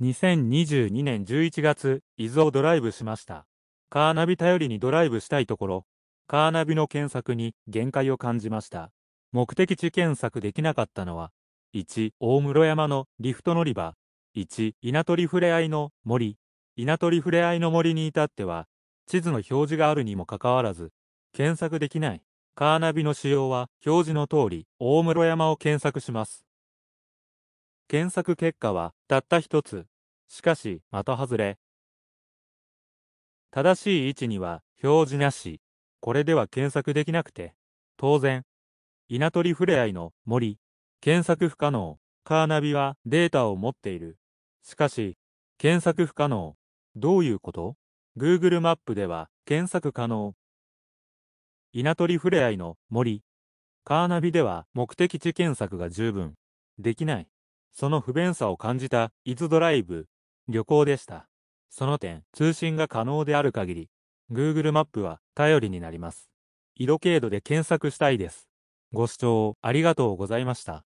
2022年11月、伊豆をドライブしました。カーナビ頼りにドライブしたいところ、カーナビの検索に限界を感じました。目的地検索できなかったのは、1、大室山のリフト乗り場、1、稲取ふれあいの森、稲取ふれあいの森に至っては、地図の表示があるにもかかわらず、検索できない。カーナビの仕様は表示の通り、大室山を検索します。検索結果はたった一つ。しかし、的外れ。正しい位置には表示なし。これでは検索できなくて。当然。稲取ふれあいの森。検索不可能。カーナビはデータを持っている。しかし、検索不可能。どういうこと ?Google マップでは検索可能。稲取ふれあいの森。カーナビでは目的地検索が十分。できない。その不便さを感じた伊豆ドライブ、旅行でした。その点、通信が可能である限り、Google マップは頼りになります。色経度で検索したいです。ご視聴ありがとうございました。